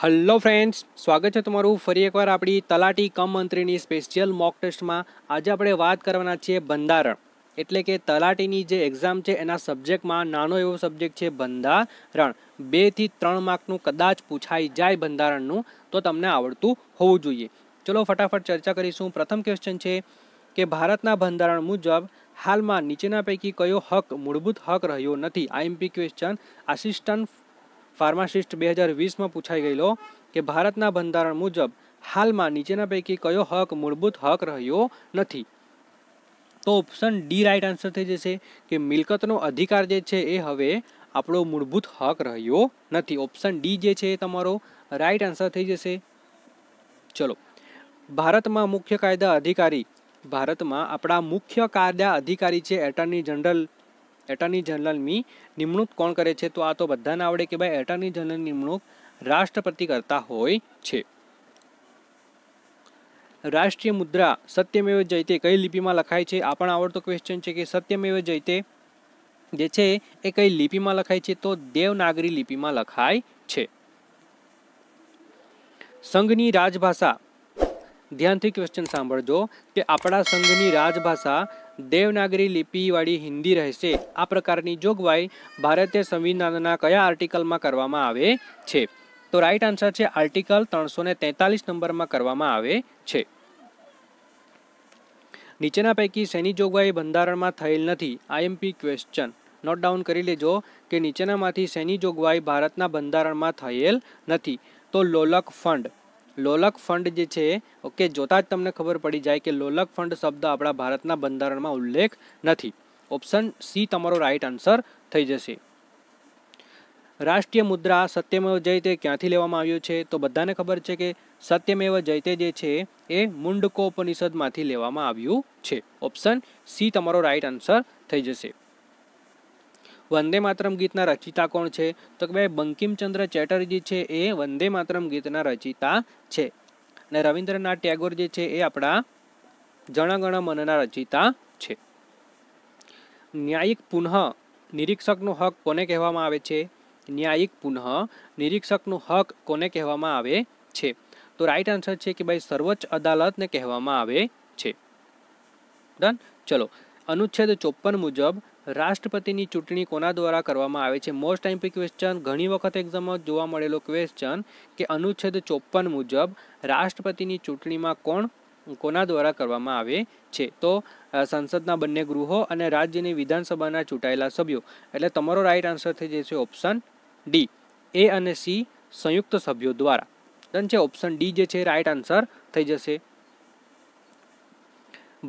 hello friends સ્વાગત છે તમારું ફરી એકવાર આપણી તલાટી કમ મંત્રીની સ્પેશિયલ મોક ટેસ્ટમાં આજે આપણે વાત કરવાના છીએ બંધારણ એટલે કે તલાટીની જે એક્ઝામ છે એના સબ્જેક્ટમાં નાનો એવો સબ્જેક્ટ છે બંધારણ બેથી ત્રણ માર્કનું કદાચ પૂછાઈ જાય બંધારણનું તો તમને આવડતું હોવું જોઈએ ચલો ફટાફટ ચર્ચા કરીશું પ્રથમ ક્વેશ્ચન છે કે ભારતના બંધારણ મુજબ હાલમાં નીચેના પૈકી કયો હક મૂળભૂત હક રહ્યો નથી આઈએમપી ક્વેશ્ચન આસિસ્ટન્ટ ફાર્માસિસ્ટ બે હજાર વીસમાં પૂછાઈ ગયેલો કે ભારતના બંધારણ મુજબ હાલમાં નીચેના પૈકી કયો હક મૂળભૂત હક રહ્યો નથી તો ઓપ્શન ડી રાઇટ આન્સર થઈ જશે કે મિલકતનો અધિકાર જે છે એ હવે આપણો મૂળભૂત હક રહ્યો નથી ઓપ્શન ડી જે છે એ તમારો રાઈટ આન્સર થઈ જશે ચલો ભારતમાં મુખ્ય કાયદા અધિકારી ભારતમાં આપણા મુખ્ય કાયદા અધિકારી છે એટર્ની જનરલ એટર્ની જનરલની નિમણૂક કોણ કરે છે તો આ તો બધાને આવડે કે ભાઈ એટર્ની જનરલ નિમણૂક રાષ્ટ્રપતિ કરતા હોય છે રાષ્ટ્રીય મુદ્રા સત્યમેવ જયતે કઈ લિપિમાં લખાય છે આ પણ આવડતો ક્વેશ્ચન છે કે સત્યમેવ જયતે જે છે એ કઈ લિપિમાં લખાય છે તો દેવનાગરી લિપિમાં લખાય છે સંઘની રાજભાષા ધ્યાનથી ક્વેશ્ચન સાંભળજો કે આપણા સંઘની રાજભાષા દેવનાગરી લિપિવાળી હિન્દી રહેશે આ પ્રકારની જોગવાઈ ભારતીય સંવિધાનના કયા આર્ટિકલમાં કરવામાં આવે છે તો રાઈટ આન્સર છે આર્ટિકલ ત્રણસો ને તેતાલીસ નંબરમાં કરવામાં આવે છે નીચેના પૈકી શેની જોગવાઈ બંધારણમાં થયેલ નથી આઈએમપી ક્વેશ્ચન નોટ ડાઉન કરી લેજો કે નીચેનામાંથી શેની જોગવાઈ ભારતના બંધારણમાં થયેલ નથી તો લોલક ફંડ લોલક ફંડ જે છે ઓકે જોતાં જ તમને ખબર પડી જાય કે લોલક ફંડ શબ્દ આપણા ભારતના બંધારણમાં ઉલ્લેખ નથી ઓપ્શન સી તમારો રાઈટ આન્સર થઈ જશે રાષ્ટ્રીય મુદ્રા સત્યમેવ જયતે ક્યાંથી લેવામાં આવ્યું છે તો બધાને ખબર છે કે સત્યમેવ જયતે જે છે એ મુંડકોપનિષદમાંથી લેવામાં આવ્યું છે ઓપ્શન સી તમારો રાઈટ આન્સર થઈ જશે વંદે માતરમ ગીતના રચિતા કોણ છે તો કે ભાઈ બંકિમચંદ્ર ચેટર્જી છે એ વંદે માતરમ ગીતના રચિતા છે અને રવિન્દ્રનાથ ટેગોર જે છે એ આપણા જણગણ મનના રચિતા છે ન્યાયિક પુનઃ નિરીક્ષકનો હક કોને કહેવામાં આવે છે ન્યાયિક પુનઃ નિરીક્ષકનો હક કોને કહેવામાં આવે છે તો રાઈટ આન્સર છે કે ભાઈ સર્વોચ્ચ અદાલતને કહેવામાં આવે છે ડન ચલો અનુચ્છેદ ચોપ્પન મુજબ રાષ્ટ્રપતિની ચૂંટણી કોના દ્વારા કરવામાં આવે છે મોસ્ટ ટાઈમ પી ક્વેશ્ચન ઘણી વખત એક્ઝામમાં જોવા મળેલો ક્વેશ્ચન કે અનુચ્છેદ ચોપન મુજબ રાષ્ટ્રપતિની ચૂંટણીમાં કોણ કોના દ્વારા કરવામાં આવે છે તો સંસદના બંને ગૃહો અને રાજ્યની વિધાનસભાના ચૂંટાયેલા સભ્યો એટલે તમારો રાઈટ આન્સર થઈ જશે ઓપ્શન ડી એ અને સી સંયુક્ત સભ્યો દ્વારા ડન છે ઓપ્શન ડી જે છે રાઈટ આન્સર થઈ જશે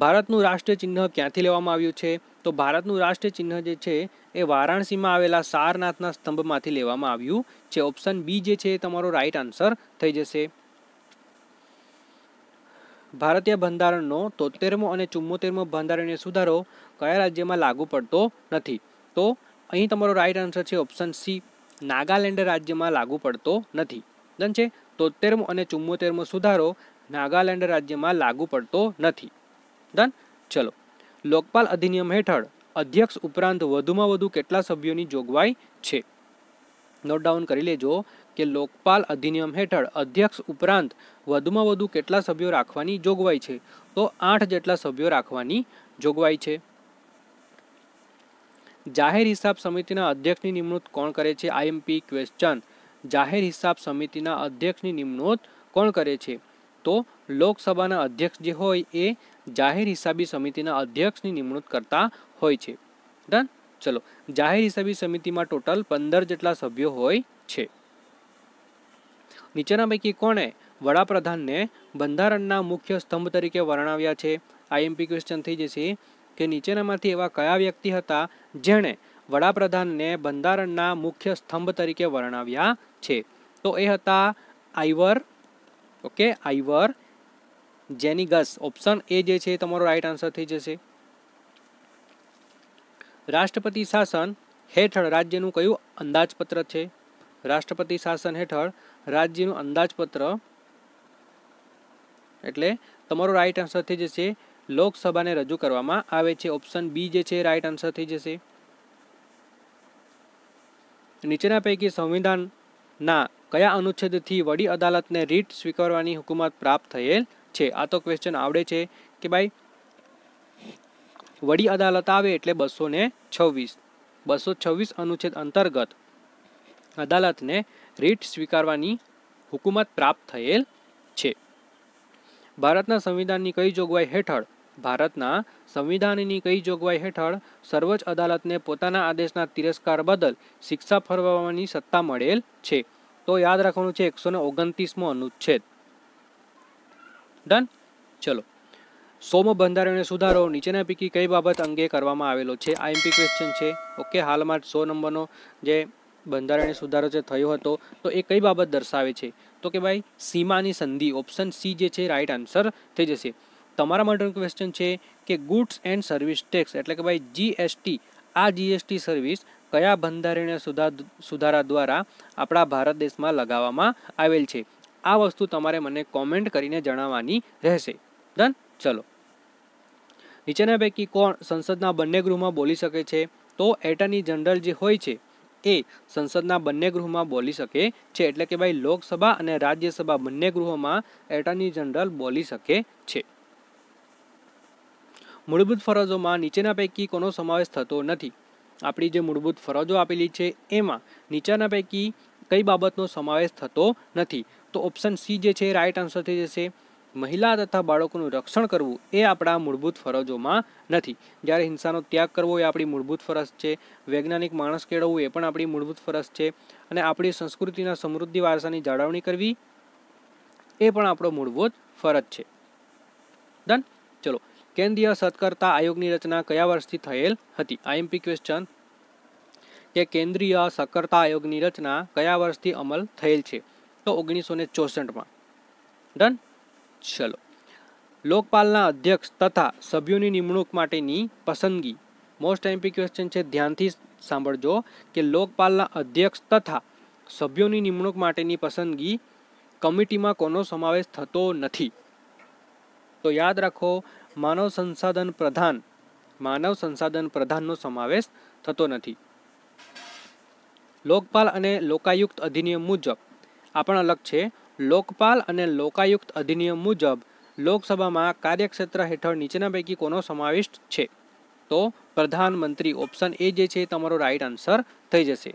ભારતનું રાષ્ટ્રીય ચિહ્ન ક્યાંથી લેવામાં આવ્યું છે તો ભારતનું રાષ્ટ્રીય ચિહ્ન જે છે એ વારાણસીમાં આવેલા સારનાથના સ્તંભમાંથી લેવામાં આવ્યું છે ઓપ્શન બી જે છે એ તમારો રાઈટ આન્સર થઈ જશે ભારતીય બંધારણનો તોતેરમો અને ચુમ્મોતેરમો બંધારણીય સુધારો કયા રાજ્યમાં લાગુ પડતો નથી તો અહીં તમારો રાઈટ આન્સર છે ઓપ્શન સી નાગાલેન્ડ રાજ્યમાં લાગુ પડતો નથી ડન છે તોતેરમો અને ચુમ્મોતેરમો સુધારો નાગાલેન્ડ રાજ્યમાં લાગુ પડતો નથી ડન ચલો લોકપાલ અધિનિયમ હેઠળ અધ્યક્ષ ઉપરાંત વધુમાં વધુ કેટલા સભ્યોની જોગવાઈ છે નોટ ડાઉન કરી લેજો કે લોકપાલ અધિનિયમ હેઠળ અધ્યક્ષ ઉપરાંત વધુમાં વધુ કેટલા સભ્યો રાખવાની જોગવાઈ છે તો આઠ જેટલા સભ્યો રાખવાની જોગવાઈ છે જાહેર હિસાબ સમિતિના અધ્યક્ષની નિમણૂક કોણ કરે છે આઈએમપી ક્વેશ્ચન જાહેર હિસાબ સમિતિના અધ્યક્ષની નિમણૂક કોણ કરે છે તો લોકસભાના અધ્યક્ષ જે હોય એ જાહેર હિસાબી સમિતિના અધ્યક્ષની નિમણૂક કરતા હોય છે ડન ચલો જાહેર હિસાબી સમિતિમાં ટોટલ પંદર જેટલા સભ્યો હોય છે નીચેના પૈકી કોણે વડાપ્રધાનને બંધારણના મુખ્ય સ્તંભ તરીકે વર્ણવ્યા છે આઈએમપી ક્વેશ્ચન થઈ જશે કે નીચેનામાંથી એવા કયા વ્યક્તિ હતા જેણે વડાપ્રધાનને બંધારણના મુખ્ય સ્તંભ તરીકે વર્ણવ્યા છે તો એ હતા આઈવર ઓકે આઈવર જેનિગસ ઓપ્શન એ જે છે તમારો રાઈટ આન્સર થઈ જશે રાષ્ટ્રપતિ શાસન હેઠળ રાજ્યનું કયું અંદાજપત્ર છે રાષ્ટ્રપતિ શાસન હેઠળ રાજ્યનું અંદાજપત્ર એટલે તમારો રાઈટ આન્સર થઈ જશે લોકસભાને રજૂ કરવામાં આવે છે ઓપ્શન બી જે છે રાઈટ આન્સર થઈ જશે નીચેના પૈકી સંવિધાનના કયા અનુચ્છેદથી વડી અદાલતને રીટ સ્વીકારવાની હુકુમત પ્રાપ્ત થયેલ છે આ તો ક્વેશ્ચન આવડે છે કે ભાઈ વડી અદાલત આવે એટલે બસો ને છવ્વીસ બસો છવ્વીસ અનુચ્છેદ અંતર્ગત અદાલતને રીટ સ્વીકારવાની હુકુમત પ્રાપ્ત થયેલ છે ભારતના સંવિધાનની કઈ જોગવાઈ હેઠળ ભારતના સંવિધાનની કઈ જોગવાઈ હેઠળ સર્વોચ્ચ અદાલતને પોતાના આદેશના તિરસ્કાર બદલ શિક્ષા ફરમાવવાની સત્તા મળેલ છે તો યાદ રાખવાનું છે એકસો ઓગણત્રીસમો અનુચ્છેદ ડન ચલો સોમાં બંધારણીય સુધારો નીચેના પૈકી કઈ બાબત અંગે કરવામાં આવેલો છે આ એમપી ક્વેશ્ચન છે ઓકે હાલમાં સો નંબરનો જે બંધારણીય સુધારો જે થયો હતો તો એ કઈ બાબત દર્શાવે છે તો કે ભાઈ સીમાની સંધિ ઓપ્શન સી જે છે રાઈટ આન્સર થઈ જશે તમારા માટેનું ક્વેશ્ચન છે કે ગુડ્સ એન્ડ સર્વિસ ટેક્સ એટલે કે ભાઈ જીએસટી આ જીએસટી સર્વિસ કયા બંધારણીય સુધારા દ્વારા આપણા ભારત દેશમાં લગાવવામાં આવેલ છે આ વસ્તુ તમારે મને કોમેન્ટ કરીને જણાવવાની રહેશે ડન ચલો નીચેના પૈકી કોણ સંસદના બંને ગૃહમાં બોલી શકે છે તો એટર્ની જનરલ જે હોય છે એ સંસદના બંને ગૃહમાં બોલી શકે છે એટલે કે ભાઈ લોકસભા અને રાજ્યસભા બંને ગૃહોમાં એટર્ની જનરલ બોલી શકે છે મૂળભૂત ફરજોમાં નીચેના પૈકી કોનો સમાવેશ થતો નથી આપણી જે મૂળભૂત ફરજો આપેલી છે એમાં નીચેના પૈકી કઈ બાબતનો સમાવેશ થતો નથી તો ઓપ્શન સી જે છે એ રાઇટ આન્સર થઈ જશે મહિલા તથા બાળકોનું રક્ષણ કરવું એ આપણા મૂળભૂત ફરજોમાં નથી જ્યારે હિંસાનો ત્યાગ કરવો એ આપણી મૂળભૂત ફરજ છે વૈજ્ઞાનિક માણસ કેળવવું એ પણ આપણી મૂળભૂત ફરજ છે અને આપણી સંસ્કૃતિના સમૃદ્ધિ વારસાની જાળવણી કરવી એ પણ આપણો મૂળભૂત ફરજ છે ડન ચલો કેન્દ્રીય સત્કર્તા આયોગની રચના કયા વર્ષથી થયેલ હતી આઈએમપી ક્વેશ્ચન કે કેન્દ્રીય સત્કર્તા આયોગની રચના કયા વર્ષથી અમલ થયેલ છે ઓગણીસો ને ચોસઠમાં ડન ચલો લોકપાલના અધ્યક્ષ તથા સભ્યોની નિમણૂક માટેની પસંદગી મોસ્ટ એમપી ક્વેશ્ચન છે ધ્યાનથી સાંભળજો કે લોકપાલના અધ્યક્ષ તથા સભ્યોની નિમણૂક માટેની પસંદગી કમિટીમાં કોનો સમાવેશ થતો નથી તો યાદ રાખો માનવ સંસાધન પ્રધાન માનવ સંસાધન પ્રધાનનો સમાવેશ થતો નથી લોકપાલ અને લોકાયુક્ત અધિનિયમ મુજબ આ પણ અલગ છે લોકપાલ અને લોકાયુક્ત અધિનિયમ મુજબ લોકસભામાં કાર્યક્ષેત્ર હેઠળ નીચેના પૈકી કોનો સમાવિષ્ટ છે તો પ્રધાનમંત્રી ઓપ્શન એ જે છે તમારો રાઈટ આન્સર થઈ જશે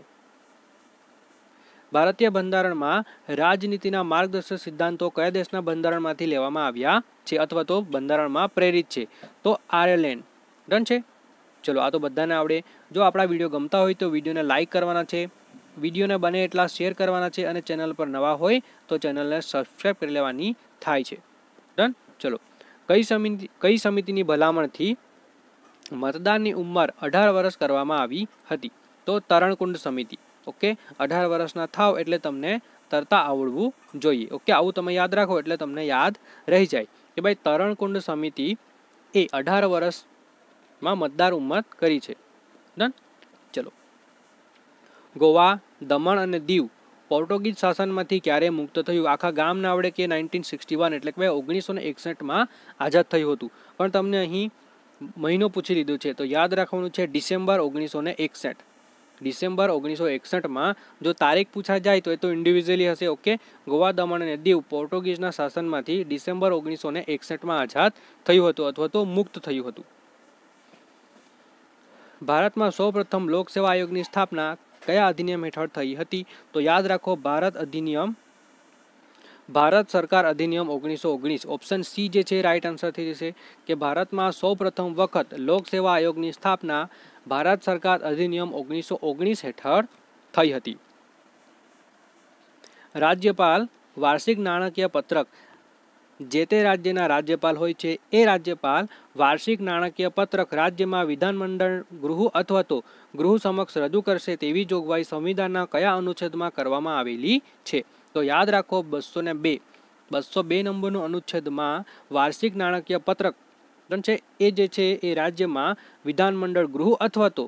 ભારતીય બંધારણમાં રાજનીતિના માર્ગદર્શક સિદ્ધાંતો કયા દેશના બંધારણમાંથી લેવામાં આવ્યા છે અથવા તો બંધારણમાં પ્રેરિત છે તો આયર્લેન્ડ ડન છે ચલો આ તો બધાને આવડે જો આપણા વિડીયો ગમતા હોય તો વિડીયોને લાઇક કરવાના છે વિડીયોને બને એટલા શેર કરવાના છે અને ચેનલ પર નવા હોય તો ચેનલને સબસ્ક્રાઈબ કરી લેવાની થાય છે ડન ચલો કઈ સમિતિ કઈ સમિતિની ભલામણથી મતદારની ઉંમર અઢાર વર્ષ કરવામાં આવી હતી તો તરણકુંડ સમિતિ ઓકે અઢાર વર્ષના થાવ એટલે તમને તરતા આવડવું જોઈએ ઓકે આવું તમે યાદ રાખો એટલે તમને યાદ રહી જાય કે ભાઈ તરણકુંડ સમિતિ એ અઢાર વર્ષમાં મતદાર ઉંમર કરી છે ડન ગોવા દમણ અને દીવ પોર્ટુગીઝ શાસનમાંથી ક્યારે મુક્ત થયું આખા ગામ આવડે કે નાઇન્ટીન સિક્સટી વન એટલે કે ઓગણીસો ને એકસઠમાં આઝાદ થયું હતું પણ તમને અહીં મહિનો પૂછી લીધો છે તો યાદ રાખવાનું છે ડિસેમ્બર ઓગણીસો ને એકસઠ ડિસેમ્બર ઓગણીસો એકસઠમાં જો તારીખ પૂછા જાય તો એ તો ઇન્ડિવિજ્યુઅલી હશે ઓકે ગોવા દમણ અને દીવ પોર્ટુગીઝના શાસનમાંથી ડિસેમ્બર ઓગણીસો ને એકસઠમાં આઝાદ થયું હતું અથવા તો મુક્ત થયું હતું ભારતમાં સૌપ્રથમ લોકસેવા આયોગની સ્થાપના કયા અધિનિયમ હેઠળ થઈ હતી તો યાદ રાખો ભારત અધિનિયમ ભારત સરકાર અધિનિયમ ઓગણીસો ઓગણીસ ઓપ્શન સી જે છે રાઇટ આન્સર થઈ જશે કે ભારતમાં સૌપ્રથમ વખત લોકસેવા આયોગની સ્થાપના ભારત સરકાર અધિનિયમ ઓગણીસો ઓગણીસ હેઠળ થઈ હતી રાજ્યપાલ વાર્ષિક નાણાકીય પત્રક જે તે રાજ્યના રાજ્યપાલ હોય છે એ રાજ્યપાલ વાર્ષિક નાણાકીય પત્રક રાજ્યમાં વિધાનમંડળ ગૃહ અથવા તો ગૃહ સમક્ષ રજૂ કરશે તેવી જોગવાઈ સંવિધાનના કયા અનુચ્છેદમાં કરવામાં આવેલી છે તો યાદ રાખો બસો ને બે બસો બે નંબરનો અનુચ્છેદમાં વાર્ષિક નાણાકીય પત્રક છે એ જે છે એ રાજ્યમાં વિધાનમંડળ ગૃહ અથવા તો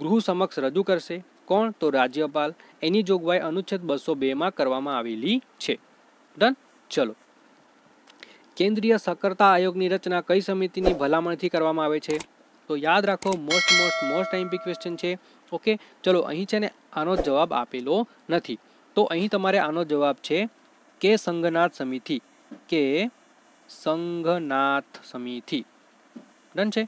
ગૃહ સમક્ષ રજૂ કરશે કોણ તો રાજ્યપાલ એની જોગવાઈ અનુચ્છેદ બસો બેમાં કરવામાં આવેલી છે ડન ચલો કેન્દ્રીય સાકરતા આયોગની રચના કઈ સમિતિની ભલામણથી કરવામાં આવે છે તો યાદ રાખો most most most MP question છે ઓકે ચલો અહીં છે ને આનો જવાબ આપેલો નથી તો અહીં તમારે આનો જવાબ છે કે સંઘનાથ સમિતિ કે સંઘનાથ સમિતિ ડન છે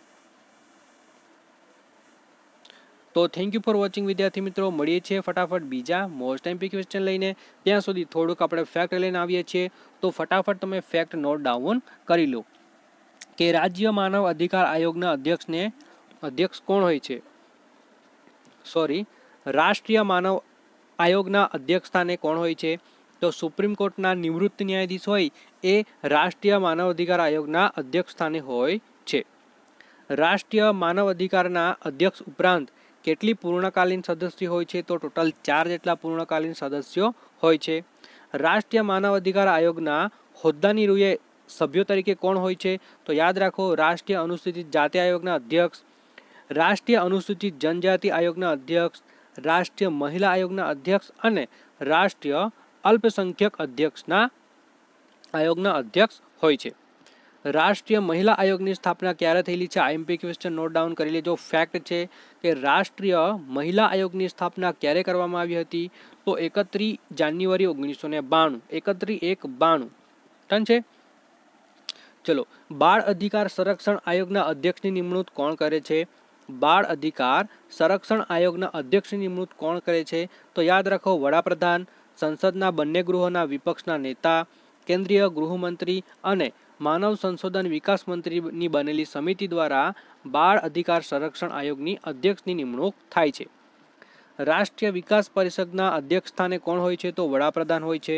તો થેન્ક યુ ફોર વોચિંગ વિદ્યાર્થી મિત્રો મળીએ છીએ ફટાફટ બીજા મોસ્ટ એમપી ક્વેશ્ચન લઈને ત્યાં સુધી થોડુંક આપણે ફેક્ટ લઈને આવીએ છીએ તો ફટાફટ તમે ફેક્ટ નોટ ડાઉન કરી લો કે રાજ્ય માનવ અધિકાર આયોગના અધ્યક્ષને અધ્યક્ષ કોણ હોય છે સોરી રાષ્ટ્રીય માનવ આયોગના અધ્યક્ષ સ્થાને કોણ હોય છે તો સુપ્રીમ કોર્ટના નિવૃત્ત ન્યાયાધીશ હોય એ રાષ્ટ્રીય માનવ અધિકાર આયોગના અધ્યક્ષ સ્થાને હોય છે રાષ્ટ્રીય માનવ અધિકારના અધ્યક્ષ ઉપરાંત કેટલી પૂર્ણકાલીન સદસ્ય હોય છે તો ટોટલ ચાર જેટલા પૂર્ણકાલીન સદસ્યો હોય છે રાષ્ટ્રીય માનવ અધિકાર આયોગના હોદ્દાની રૂએ સભ્યો તરીકે કોણ હોય છે તો યાદ રાખો રાષ્ટ્રીય અનુસૂચિત જાતિ આયોગના અધ્યક્ષ રાષ્ટ્રીય અનુસૂચિત જનજાતિ આયોગના અધ્યક્ષ રાષ્ટ્રીય મહિલા આયોગના અધ્યક્ષ અને રાષ્ટ્રીય અલ્પસંખ્યક અધ્યક્ષના આયોગના અધ્યક્ષ હોય છે રાષ્ટ્રીય મહિલા આયોગની સ્થાપના ક્યારે થયેલી છે આ એમપી ક્વેશ્ચન નોટ ડાઉન કરી લેજો ફેક્ટ છે કે રાષ્ટ્રીય મહિલા આયોગની સ્થાપના ક્યારે કરવામાં આવી હતી તો એકત્રી જાન્યુઆરી ઓગણીસો ને બાણું એકત્રી એક બાણું ટન છે ચલો બાળ અધિકાર સંરક્ષણ આયોગના અધ્યક્ષની નિમણૂક કોણ કરે છે બાળ અધિકાર સંરક્ષણ આયોગના અધ્યક્ષની નિમણૂક કોણ કરે છે તો યાદ રાખો વડાપ્રધાન સંસદના બંને ગૃહોના વિપક્ષના નેતા કેન્દ્રીય ગૃહમંત્રી અને માનવ સંશોધન વિકાસ મંત્રીની બનેલી સમિતિ દ્વારા બાળ અધિકાર સંરક્ષણ આયોગની અધ્યક્ષની નિમણૂક થાય છે રાષ્ટ્રીય વિકાસ પરિષદના અધ્યક્ષ સ્થાને કોણ હોય છે તો વડાપ્રધાન હોય છે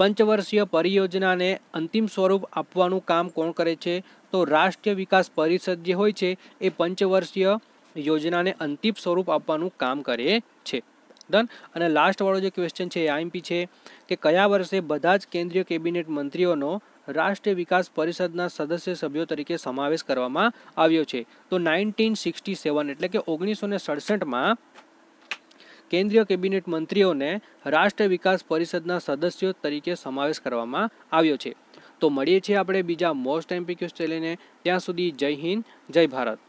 પંચવર્ષીય પરિયોજનાને અંતિમ સ્વરૂપ આપવાનું કામ કોણ કરે છે તો રાષ્ટ્રીય વિકાસ પરિષદ જે હોય છે એ પંચવર્ષીય યોજનાને અંતિમ સ્વરૂપ આપવાનું કામ કરે છે ડન અને લાસ્ટવાળો જે ક્વેશ્ચન છે એ આઈમપી છે કે કયા વર્ષે બધા જ કેન્દ્રીય કેબિનેટ મંત્રીઓનો રાષ્ટ્રીય વિકાસ પરિષદના સદસ્ય સભ્યો તરીકે સમાવેશ કરવામાં આવ્યો છે તો નાઇન્ટીન સિક્સટી સેવન એટલે કે ઓગણીસો ને સડસઠમાં કેન્દ્રીય કેબિનેટ મંત્રીઓને રાષ્ટ્રીય વિકાસ પરિષદના સદસ્યો તરીકે સમાવેશ કરવામાં આવ્યો છે તો મળીએ છીએ આપણે બીજા મોસ્ટ એમ્પિક્યુસ ચેલેને ત્યાં સુધી જય હિન્દ જય ભારત